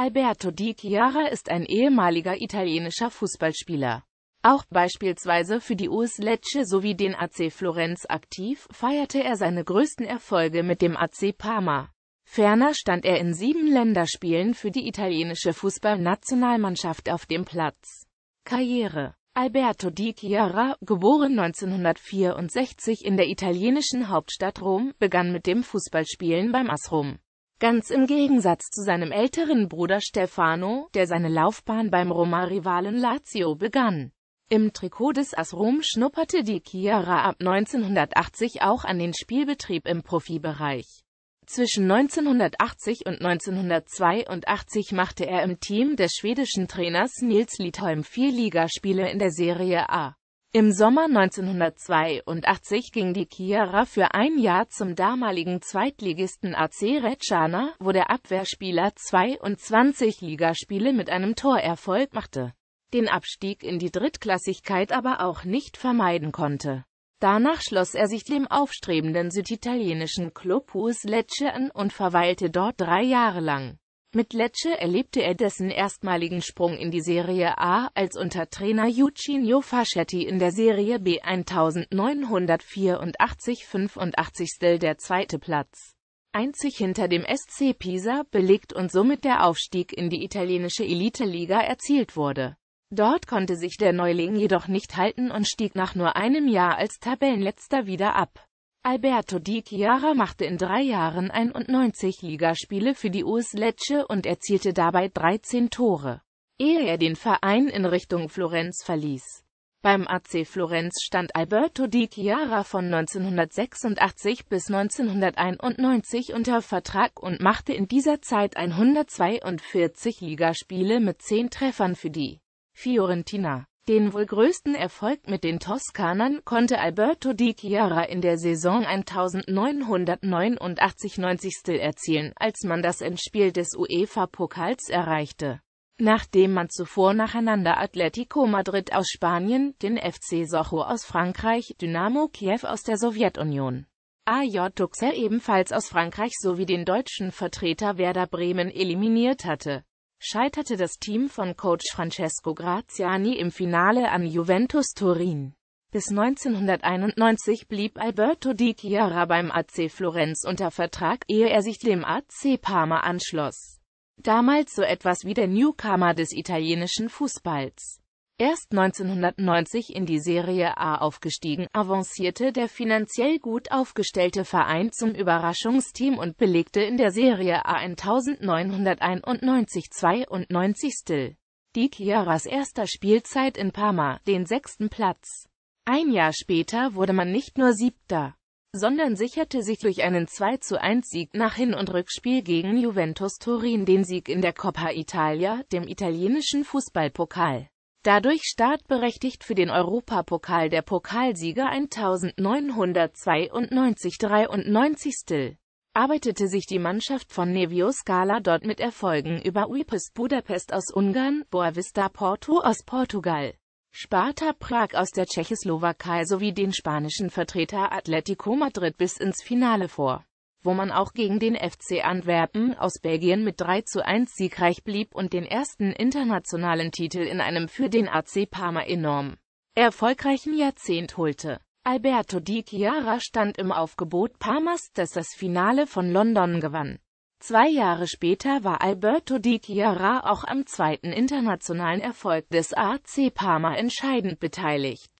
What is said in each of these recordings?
Alberto Di Chiara ist ein ehemaliger italienischer Fußballspieler. Auch beispielsweise für die US Lecce sowie den AC Florenz aktiv, feierte er seine größten Erfolge mit dem AC Parma. Ferner stand er in sieben Länderspielen für die italienische Fußballnationalmannschaft auf dem Platz. Karriere Alberto Di Chiara, geboren 1964 in der italienischen Hauptstadt Rom, begann mit dem Fußballspielen beim AS Rom. Ganz im Gegensatz zu seinem älteren Bruder Stefano, der seine Laufbahn beim Roma-Rivalen Lazio begann. Im Trikot des AS Rom schnupperte die Chiara ab 1980 auch an den Spielbetrieb im Profibereich. Zwischen 1980 und 1982 machte er im Team des schwedischen Trainers Nils Liedholm vier Ligaspiele in der Serie A. Im Sommer 1982 ging die Kierer für ein Jahr zum damaligen Zweitligisten AC Recana, wo der Abwehrspieler 22 Ligaspiele mit einem Torerfolg machte, den Abstieg in die Drittklassigkeit aber auch nicht vermeiden konnte. Danach schloss er sich dem aufstrebenden süditalienischen Club Hus Lecce an und verweilte dort drei Jahre lang. Mit Lecce erlebte er dessen erstmaligen Sprung in die Serie A, als unter Trainer Eugenio Faschetti in der Serie B 1984-85 der zweite Platz. Einzig hinter dem SC Pisa belegt und somit der Aufstieg in die italienische Elite-Liga erzielt wurde. Dort konnte sich der Neuling jedoch nicht halten und stieg nach nur einem Jahr als Tabellenletzter wieder ab. Alberto Di Chiara machte in drei Jahren 91 Ligaspiele für die US Lecce und erzielte dabei 13 Tore, ehe er den Verein in Richtung Florenz verließ. Beim AC Florenz stand Alberto Di Chiara von 1986 bis 1991 unter Vertrag und machte in dieser Zeit 142 Ligaspiele mit 10 Treffern für die Fiorentina. Den wohl größten Erfolg mit den Toskanern konnte Alberto Di Chiara in der Saison 1989-90 erzielen, als man das Endspiel des UEFA-Pokals erreichte. Nachdem man zuvor nacheinander Atletico Madrid aus Spanien, den FC Socho aus Frankreich, Dynamo Kiew aus der Sowjetunion, AJ Tuxer ebenfalls aus Frankreich sowie den deutschen Vertreter Werder Bremen eliminiert hatte scheiterte das Team von Coach Francesco Graziani im Finale an Juventus Turin. Bis 1991 blieb Alberto Di Chiara beim AC Florenz unter Vertrag, ehe er sich dem AC Parma anschloss. Damals so etwas wie der Newcomer des italienischen Fußballs. Erst 1990 in die Serie A aufgestiegen, avancierte der finanziell gut aufgestellte Verein zum Überraschungsteam und belegte in der Serie A 1991-92. Die Chiaras erster Spielzeit in Parma, den sechsten Platz. Ein Jahr später wurde man nicht nur Siebter, sondern sicherte sich durch einen 2 zu 1 Sieg nach Hin- und Rückspiel gegen Juventus Turin den Sieg in der Coppa Italia, dem italienischen Fußballpokal dadurch startberechtigt für den Europapokal der Pokalsieger 1992-93. Arbeitete sich die Mannschaft von Nevio Scala dort mit Erfolgen über Uipes Budapest aus Ungarn, Boavista Porto aus Portugal, Sparta Prag aus der Tschechoslowakei sowie den spanischen Vertreter Atletico Madrid bis ins Finale vor wo man auch gegen den FC Antwerpen aus Belgien mit 3 zu 1 siegreich blieb und den ersten internationalen Titel in einem für den AC Parma enorm erfolgreichen Jahrzehnt holte. Alberto Di Chiara stand im Aufgebot Parmas, das das Finale von London gewann. Zwei Jahre später war Alberto Di Chiara auch am zweiten internationalen Erfolg des AC Parma entscheidend beteiligt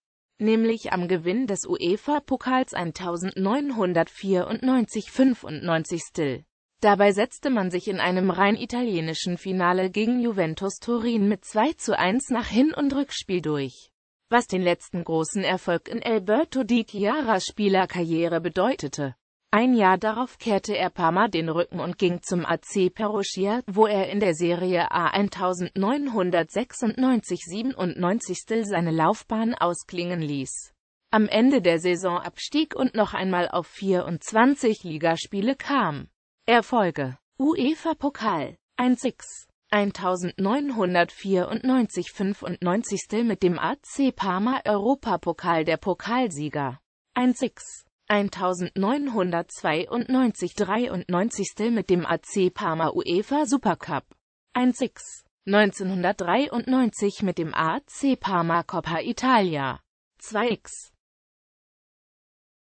nämlich am Gewinn des UEFA-Pokals 1994-95. still. Dabei setzte man sich in einem rein italienischen Finale gegen Juventus Turin mit 2 zu 1 nach Hin- und Rückspiel durch, was den letzten großen Erfolg in Alberto Di Chiara Spielerkarriere bedeutete. Ein Jahr darauf kehrte er Parma den Rücken und ging zum AC Perugia, wo er in der Serie A 1996-97 seine Laufbahn ausklingen ließ. Am Ende der Saison abstieg und noch einmal auf 24 Ligaspiele kam. Erfolge UEFA-Pokal 1-6 1994-95 mit dem AC Parma Europapokal der Pokalsieger 1-6 1992 93. mit dem AC Parma UEFA Supercup. 1-6. 1993 mit dem AC Parma Coppa Italia. 2x.